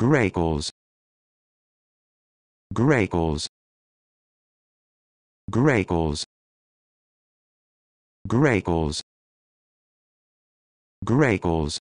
Grackles. Grackles. Grackles. Grackles. Grackles.